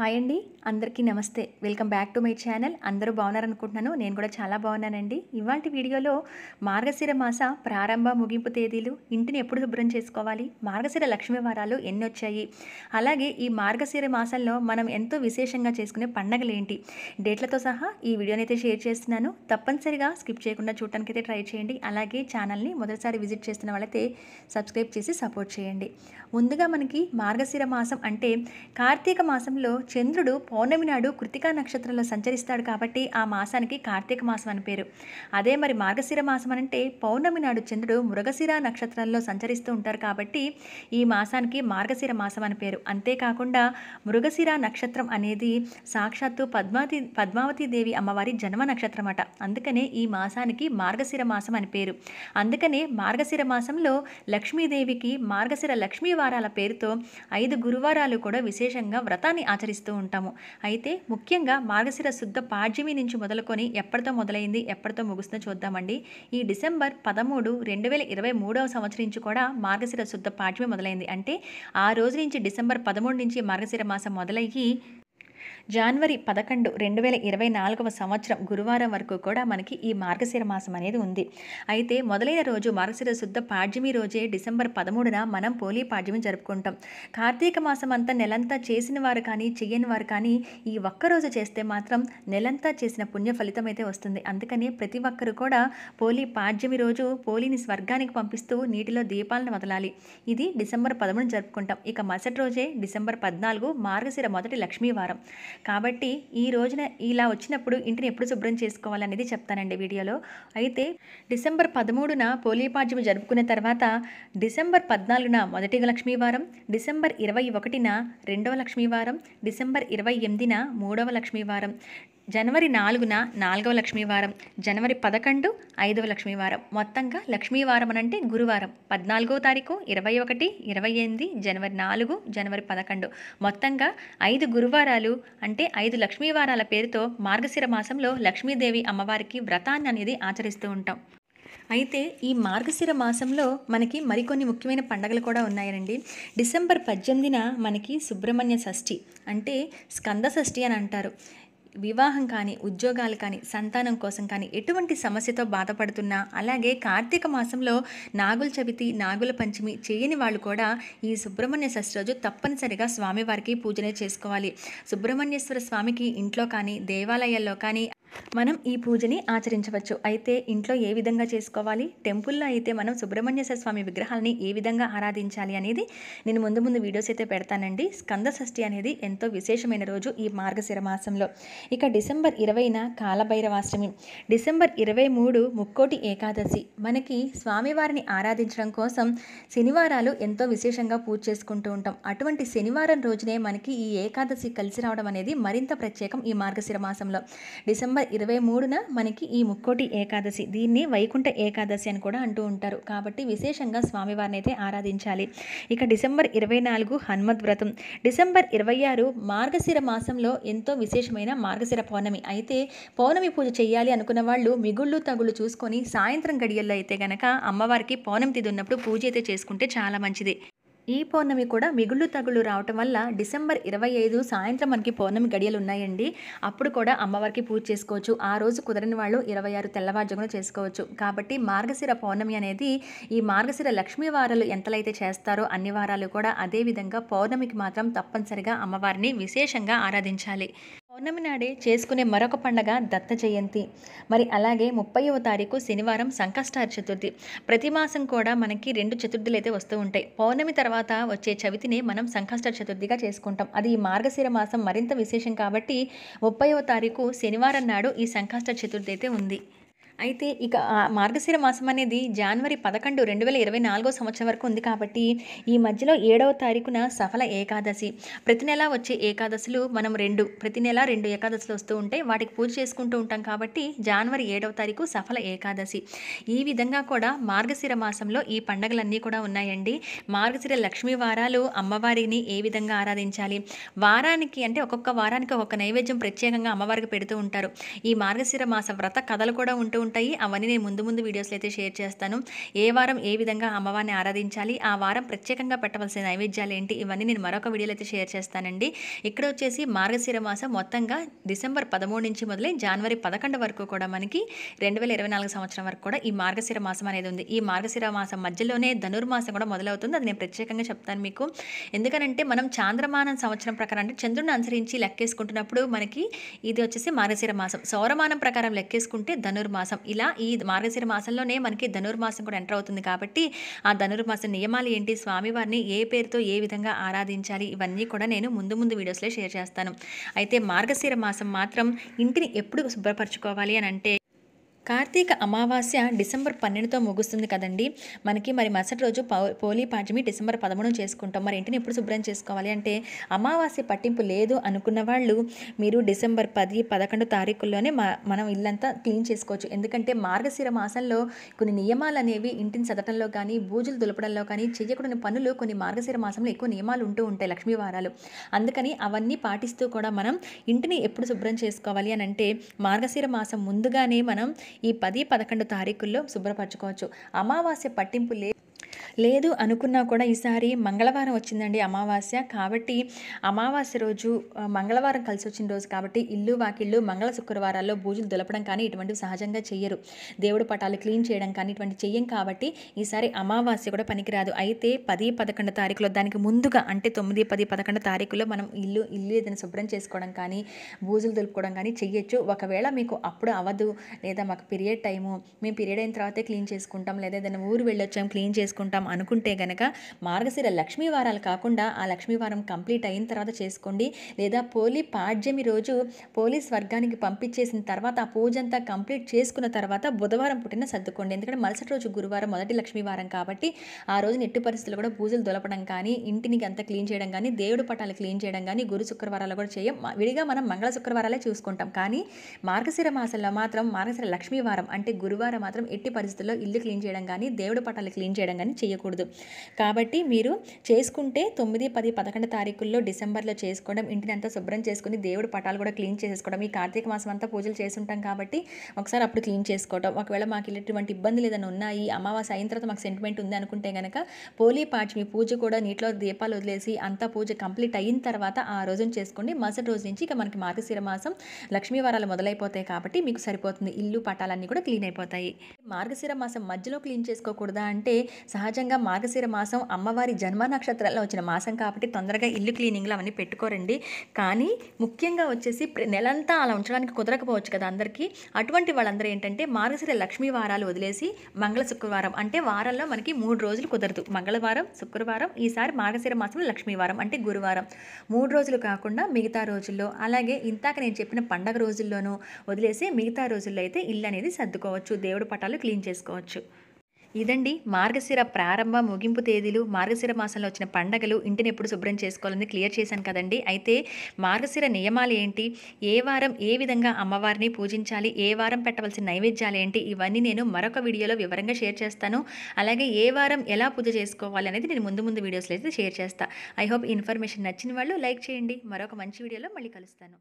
hi అండి అందరికీ నమస్తే welcome back to my channel అందరూ బాగున్నారనుకుంటున్నాను నేను కూడా చాలా బాగున్నానండి ఇవాంటి వీడియోలో మార్గశిర మాస ప్రారంభ ముగింపు తేదీలు ఇంటిని ఎప్పుడు శుభ్రం చేసుకోవాలి మార్గశిర లక్ష్మీ వారాలు ఎన్ని వచ్చాయి అలాగే ఈ మార్గశిర మాసంలో మనం ఎంతో విశేషంగా చేసుకునే పండగలు ఏంటి డేట్లతో సహా ఈ వీడియోని అయితే షేర్ చేస్తున్నాను తప్పనిసరిగా స్కిప్ చేయకుండా చూడటానికి అయితే ట్రై చేయండి అలాగే ఛానల్ని మొదటిసారి విజిట్ చేస్తున్న వాళ్ళైతే సబ్స్క్రైబ్ చేసి సపోర్ట్ చేయండి ముందుగా మనకి మార్గశిర మాసం అంటే కార్తీక మాసంలో చంద్రుడు పౌర్ణమి నాడు కృతికా నక్షత్రంలో సంచరిస్తాడు కాబట్టి ఆ మాసానికి కార్తీక మాసం అని పేరు అదే మరి మార్గశిర మాసం అంటే పౌర్ణమి నాడు చంద్రుడు మృగశిర నక్షత్రంలో సంచరిస్తూ ఉంటారు కాబట్టి ఈ మాసానికి మార్గశిర మాసం అని పేరు అంతేకాకుండా మృగశిర నక్షత్రం అనేది సాక్షాత్తు పద్మావతి దేవి అమ్మవారి జన్మ నక్షత్రం అట అందుకనే ఈ మాసానికి మార్గశిర మాసం అని పేరు అందుకనే మార్గశిర మాసంలో లక్ష్మీదేవికి మార్గశిర లక్ష్మీ వారాల పేరుతో ఐదు గురువారాలు కూడా విశేషంగా వ్రతాన్ని ఆచరిస్తారు చేస్తూ ఉంటాము అయితే ముఖ్యంగా మార్గశిర శుద్ధ పాడ్యమి నుంచి మొదలుకొని ఎప్పటితో మొదలైంది ఎప్పటితో ముగుస్తుందో చూద్దామండి ఈ డిసెంబర్ పదమూడు రెండు వేల ఇరవై మూడవ సంవత్సరం నుంచి కూడా మార్గశిర శుద్ధ పాడ్యమి మొదలైంది అంటే ఆ రోజు నుంచి డిసెంబర్ పదమూడు నుంచి మార్గశిర మాసం మొదలయ్యి జనవరి పదకొండు రెండు వేల ఇరవై నాలుగవ సంవత్సరం గురువారం వరకు కూడా మనకి ఈ మార్గశిర మాసం అనేది ఉంది అయితే మొదలైన రోజు మార్గశిర శుద్ధ పాడ్యమి రోజే డిసెంబర్ పదమూడున మనం పోలీ పాడ్యమి జరుపుకుంటాం కార్తీక మాసం అంతా నెలంతా చేసిన వారు కానీ చేయని వారు కానీ ఈ ఒక్కరోజు చేస్తే మాత్రం నెలంతా చేసిన పుణ్య ఫలితం అయితే వస్తుంది అందుకని ప్రతి ఒక్కరు కూడా పోలీ పాడ్యమి రోజు పోలీని స్వర్గానికి పంపిస్తూ నీటిలో దీపాలను వదలాలి ఇది డిసెంబర్ పదమూడు జరుపుకుంటాం ఇక మరుసటి రోజే డిసెంబర్ పద్నాలుగు మార్గశిర మొదటి లక్ష్మీవారం కాబట్టి ఈ రోజున ఇలా వచ్చినప్పుడు ఇంటిని ఎప్పుడు శుభ్రం చేసుకోవాలనేది చెప్తానండి వీడియోలో అయితే డిసెంబర్ పదమూడున పోలిపాడ్యము జరుపుకున్న తర్వాత డిసెంబర్ పద్నాలుగున మొదటి లక్ష్మీవారం డిసెంబర్ ఇరవై ఒకటిన రెండవ లక్ష్మీవారం డిసెంబర్ ఇరవై ఎనిమిదిన మూడవ లక్ష్మీవారం జనవరి నాలుగున నాలుగవ లక్ష్మీవారం జనవరి పదకొండు ఐదవ లక్ష్మీవారం మొత్తంగా లక్ష్మీవారం అనంటే గురువారం పద్నాలుగో తారీఖు ఇరవై ఒకటి ఇరవై ఎనిమిది జనవరి నాలుగు జనవరి పదకొండు మొత్తంగా ఐదు గురువారాలు అంటే ఐదు లక్ష్మీవారాల పేరుతో మార్గశిర మాసంలో లక్ష్మీదేవి అమ్మవారికి వ్రతాన్ని అనేది ఆచరిస్తూ ఉంటాం అయితే ఈ మార్గశిర మాసంలో మనకి మరికొన్ని ముఖ్యమైన పండగలు కూడా ఉన్నాయండి డిసెంబర్ పద్దెనిమిదిన మనకి సుబ్రహ్మణ్య షష్ఠి అంటే స్కంద షష్ఠి అని అంటారు వివాహం కానీ ఉద్యోగాలు కానీ సంతానం కోసం కానీ ఎటువంటి సమస్యతో బాధపడుతున్నా అలాగే కార్తీక మాసంలో నాగుల చవితి నాగుల పంచమి చేయని వాళ్ళు కూడా ఈ సుబ్రహ్మణ్య షష్ఠి రోజు తప్పనిసరిగా స్వామివారికి పూజనే చేసుకోవాలి సుబ్రహ్మణ్యేశ్వర స్వామికి ఇంట్లో కానీ దేవాలయాల్లో కానీ మనం ఈ పూజని ఆచరించవచ్చు అయితే ఇంట్లో ఏ విధంగా చేసుకోవాలి టెంపుల్లో అయితే మనం సుబ్రహ్మణ్యేశ్వర స్వామి విగ్రహాలని ఏ విధంగా ఆరాధించాలి అనేది నేను ముందు ముందు వీడియోస్ అయితే పెడతానండి స్కంద షష్ఠి అనేది ఎంతో విశేషమైన రోజు ఈ మార్గశిర మాసంలో ఇక డిసెంబర్ ఇరవైన కాలభైరవాష్టమి డిసెంబర్ ఇరవై మూడు ముక్కోటి ఏకాదశి మనకి స్వామివారిని ఆరాధించడం కోసం శనివారాలు ఎంతో విశేషంగా పూజ చేసుకుంటూ ఉంటాం అటువంటి శనివారం రోజునే మనకి ఈ ఏకాదశి కలిసి రావడం అనేది మరింత ప్రత్యేకం ఈ మార్గశిర మాసంలో డిసెంబర్ డిసెంబర్ ఇరవై మూడున మనకి ఈ ముక్కోటి ఏకాదశి దీన్ని వైకుంఠ ఏకాదశి అని కూడా అంటూ ఉంటారు కాబట్టి విశేషంగా స్వామివారిని అయితే ఆరాధించాలి ఇక డిసెంబర్ ఇరవై నాలుగు హనుమద్ వ్రతం డిసెంబర్ ఇరవై ఆరు మార్గశిర మాసంలో ఎంతో విశేషమైన మార్గశిర పౌర్ణమి అయితే పౌర్ణమి పూజ చేయాలి అనుకున్న వాళ్ళు మిగుళ్ళు తగులు చూసుకొని సాయంత్రం గడియల్లో అయితే గనక అమ్మవారికి పౌర్ణమి తిది ఉన్నప్పుడు పూజ అయితే చేసుకుంటే చాలా మంచిది ఈ పౌర్ణమి కూడా మిగుళ్ళు తగుళ్ళు రావటం వల్ల డిసెంబర్ ఇరవై ఐదు సాయంత్రం మనకి పౌర్ణమి గడియలు ఉన్నాయండి అప్పుడు కూడా అమ్మవారికి పూజ చేసుకోవచ్చు ఆ రోజు కుదరని వాళ్ళు ఇరవై ఆరు తెల్లవారుజామున చేసుకోవచ్చు కాబట్టి మార్గశిర పౌర్ణమి అనేది ఈ మార్గశిర లక్ష్మీ వారాలు ఎంతలైతే చేస్తారో అన్ని వారాలు కూడా అదేవిధంగా పౌర్ణమికి మాత్రం తప్పనిసరిగా అమ్మవారిని విశేషంగా ఆరాధించాలి పౌర్ణమి నాడే చేసుకునే మరొక పండగ దత్త జయంతి మరి అలాగే ముప్పైవ తారీఖు శనివారం సంకష్టార చతుర్థి ప్రతి మాసం కూడా మనకి రెండు చతుర్థులు అయితే వస్తూ ఉంటాయి పౌర్ణమి తర్వాత వచ్చే చవితిని మనం సంకష్టార చతుర్థిగా చేసుకుంటాం అది ఈ మార్గశిర మాసం మరింత విశేషం కాబట్టి ముప్పైవ తారీఖు శనివారం నాడు ఈ సంకష్టార చతుర్థి అయితే ఉంది అయితే ఇక మార్గశిర మాసం అనేది జనవరి పదకొండు రెండు వేల ఇరవై నాలుగో సంవత్సరం వరకు ఉంది కాబట్టి ఈ మధ్యలో ఏడవ తారీఖున సఫల ఏకాదశి ప్రతి నెల వచ్చే ఏకాదశులు మనం రెండు ప్రతి నెల రెండు ఏకాదశులు వస్తూ ఉంటాయి వాటికి పూజ చేసుకుంటూ ఉంటాం కాబట్టి జనవరి ఏడవ తారీఖు సఫల ఏకాదశి ఈ విధంగా కూడా మార్గశిర మాసంలో ఈ పండగలన్నీ కూడా ఉన్నాయండి మార్గశిర లక్ష్మీ వారాలు అమ్మవారిని ఏ విధంగా ఆరాధించాలి వారానికి అంటే ఒక్కొక్క వారానికి ఒక్కొక్క నైవేద్యం ప్రత్యేకంగా అమ్మవారికి పెడుతూ ఉంటారు ఈ మార్గశిర మాస వ్రత కథలు కూడా ఉంటూ ఉంటాయి అవన్నీ నేను ముందు ముందు వీడియోస్లో అయితే షేర్ చేస్తాను ఏ వారం ఏ విధంగా అమ్మవారిని ఆరాధించాలి ఆ వారం ప్రత్యేకంగా పెట్టవలసిన నైవేద్యాలు ఏంటి ఇవన్నీ నేను మరొక వీడియోలో అయితే షేర్ చేస్తానండి ఇక్కడ వచ్చేసి మార్గశిర మాసం మొత్తంగా డిసెంబర్ పదమూడు నుంచి మొదలై జనవరి పదకొండు వరకు కూడా మనకి రెండు వేల ఇరవై నాలుగు సంవత్సరం వరకు కూడా ఈ మార్గశిర మాసం అనేది ఉంది ఈ మార్గశిర మాసం మధ్యలోనే ధనుర్మాసం కూడా మొదలవుతుంది అది నేను ప్రత్యేకంగా చెప్తాను మీకు ఎందుకనంటే మనం చాంద్రమానం సంవత్సరం ప్రకారం అంటే చంద్రుడిని అనుసరించి లెక్కేసుకుంటున్నప్పుడు మనకి ఇది వచ్చేసి మార్గశిర మాసం సౌరమానం ప్రకారం లెక్కేసుకుంటే ధనుర్మాసం మాసం ఇలా ఈ మార్గశిర మాసంలోనే మనకి ధనుర్మాసం కూడా ఎంటర్ అవుతుంది కాబట్టి ఆ ధనుర్మాసం నియమాలు ఏంటి స్వామివారిని ఏ పేరుతో ఏ విధంగా ఆరాధించాలి ఇవన్నీ కూడా నేను ముందు ముందు వీడియోస్లో షేర్ చేస్తాను అయితే మార్గశిర మాసం మాత్రం ఇంటిని ఎప్పుడు శుభ్రపరచుకోవాలి అని అంటే కార్తీక అమావాస్య డిసెంబర్ పన్నెండుతో ముగుస్తుంది కదండి మనకి మరి మరుసటి రోజు పోలీ పాడ్యమి డిసెంబర్ పదమూడు చేసుకుంటాం మరి ఇంటిని ఎప్పుడు శుభ్రం చేసుకోవాలి అంటే అమావాస్య పట్టింపు లేదు అనుకున్న వాళ్ళు మీరు డిసెంబర్ పది పదకొండు తారీఖుల్లోనే మనం ఇల్లంతా క్లీన్ చేసుకోవచ్చు ఎందుకంటే మార్గశిర మాసంలో కొన్ని నియమాలు అనేవి ఇంటిని చదవటంలో కానీ బూజులు దులపడంలో కానీ చేయకూడని పనులు కొన్ని మార్గశిర మాసంలో ఎక్కువ నియమాలు ఉంటూ ఉంటాయి లక్ష్మీవారాలు వారాలు అందుకని అవన్నీ పాటిస్తూ కూడా మనం ఇంటిని ఎప్పుడు శుభ్రం చేసుకోవాలి అని అంటే మార్గశిర మాసం ముందుగానే మనం ఈ పది పదకొండు తారీఖుల్లో శుభ్రపరచుకోవచ్చు అమావాస్య పట్టింపు లే లేదు అనుకున్నా కూడా ఈసారి మంగళవారం వచ్చిందండి అమావాస్య కాబట్టి అమావాస్య రోజు మంగళవారం కలిసి వచ్చిన రోజు కాబట్టి ఇల్లు వాకిళ్ళు మంగళ శుక్రవారాల్లో భూజులు దులపడం కానీ ఇటువంటివి సహజంగా చేయరు దేవుడు పటాలు క్లీన్ చేయడం కానీ ఇటువంటి చెయ్యం కాబట్టి ఈసారి అమావాస్య కూడా పనికిరాదు అయితే పది పదకొండు తారీఖులో దానికి ముందుగా అంటే తొమ్మిది పది పదకొండు తారీఖులో మనం ఇల్లు ఇల్లు ఏదైనా శుభ్రం చేసుకోవడం కానీ బూజులు దులుపుకోవడం కానీ చెయ్యొచ్చు ఒకవేళ మీకు అప్పుడు అవ్వదు లేదా మాకు పీరియడ్ టైము మేము పీరియడ్ అయిన తర్వాతే క్లీన్ చేసుకుంటాం లేదా ఏదైనా ఊరు వెళ్ళొచ్చాము క్లీన్ చేసుకుంటాం చేసుకుంటాం అనుకుంటే గనక మార్గశిర లక్ష్మీ వారాలు కాకుండా ఆ లక్ష్మీవారం వారం కంప్లీట్ అయిన తర్వాత చేసుకోండి లేదా పోలి పాడ్యమి రోజు పోలీస్ వర్గానికి పంపించేసిన తర్వాత ఆ పూజ అంతా కంప్లీట్ చేసుకున్న తర్వాత బుధవారం పుట్టిన సర్దుకోండి ఎందుకంటే మరుసటి రోజు గురువారం మొదటి లక్ష్మీవారం వారం కాబట్టి ఆ రోజు ఎట్టి పరిస్థితులు కూడా పూజలు దొలపడం కానీ ఇంటిని అంతా క్లీన్ చేయడం కానీ దేవుడు పటాలు క్లీన్ చేయడం కానీ గురు శుక్రవారాలు కూడా చేయం విడిగా మనం మంగళ శుక్రవారాలే చూసుకుంటాం కానీ మార్గశిర మాసంలో మాత్రం మార్గశిర లక్ష్మీవారం వారం అంటే గురువారం మాత్రం ఎట్టి పరిస్థితుల్లో ఇల్లు క్లీన్ చేయడం కానీ దేవుడు పటాలు క్లీన్ చేయడం కానీ చేయకూడదు కాబట్టి మీరు చేసుకుంటే తొమ్మిది పది పదకొండు తారీఖుల్లో డిసెంబర్లో చేసుకోవడం ఇంటిని అంతా శుభ్రం చేసుకుని దేవుడు పటాలు కూడా క్లీన్ చేసేసుకోవడం ఈ కార్తీక మాసం అంతా పూజలు చేస్తుంటాం కాబట్టి ఒకసారి అప్పుడు క్లీన్ చేసుకోవడం ఒకవేళ మాకు ఇలాంటి ఇబ్బందులు ఏదైనా ఉన్నాయి అమావాస్య అయిన తర్వాత మాకు సెంటిమెంట్ ఉంది అనుకుంటే కనుక పోలీ పాచిమి పూజ కూడా నీటిలో దీపాలు వదిలేసి అంతా పూజ కంప్లీట్ అయిన తర్వాత ఆ రోజున చేసుకోండి మరుసటి రోజు నుంచి ఇక మనకి మార్గశిర మాసం లక్ష్మీ వారాలు మొదలైపోతాయి కాబట్టి మీకు సరిపోతుంది ఇల్లు పటాలన్నీ కూడా క్లీన్ అయిపోతాయి మార్గశిర మాసం మధ్యలో క్లీన్ చేసుకోకూడదా అంటే సహజ సహజంగా మార్గశిర మాసం అమ్మవారి జన్మ నక్షత్రాల్లో వచ్చిన మాసం కాబట్టి తొందరగా ఇల్లు క్లీనింగ్లు అవన్నీ పెట్టుకోరండి కానీ ముఖ్యంగా వచ్చేసి నెలంతా అలా ఉంచడానికి కుదరకపోవచ్చు కదా అందరికీ అటువంటి వాళ్ళందరూ ఏంటంటే మార్గశిర లక్ష్మీ వారాలు వదిలేసి మంగళ శుక్రవారం అంటే వారాల్లో మనకి మూడు రోజులు కుదరదు మంగళవారం శుక్రవారం ఈసారి మార్గశిర మాసం లక్ష్మీవారం అంటే గురువారం మూడు రోజులు కాకుండా మిగతా రోజుల్లో అలాగే ఇంతాక నేను చెప్పిన పండగ రోజుల్లోనూ వదిలేసి మిగతా రోజుల్లో అయితే ఇల్లు అనేది సర్దుకోవచ్చు దేవుడు పటాలు క్లీన్ చేసుకోవచ్చు ఇదండి మార్గశిర ప్రారంభ ముగింపు తేదీలు మార్గశిర మాసంలో వచ్చిన పండగలు ఇంటిని ఎప్పుడు శుభ్రం చేసుకోవాలని క్లియర్ చేశాను కదండి అయితే మార్గశిర నియమాలు ఏంటి ఏ వారం ఏ విధంగా అమ్మవారిని పూజించాలి ఏ వారం పెట్టవలసిన నైవేద్యాలు ఏంటి ఇవన్నీ నేను మరొక వీడియోలో వివరంగా షేర్ చేస్తాను అలాగే ఏ వారం ఎలా పూజ చేసుకోవాలి అనేది నేను ముందు ముందు వీడియోస్లో అయితే షేర్ చేస్తాను ఐ హోప్ ఇన్ఫర్మేషన్ నచ్చిన వాళ్ళు లైక్ చేయండి మరొక మంచి వీడియోలో మళ్ళీ కలుస్తాను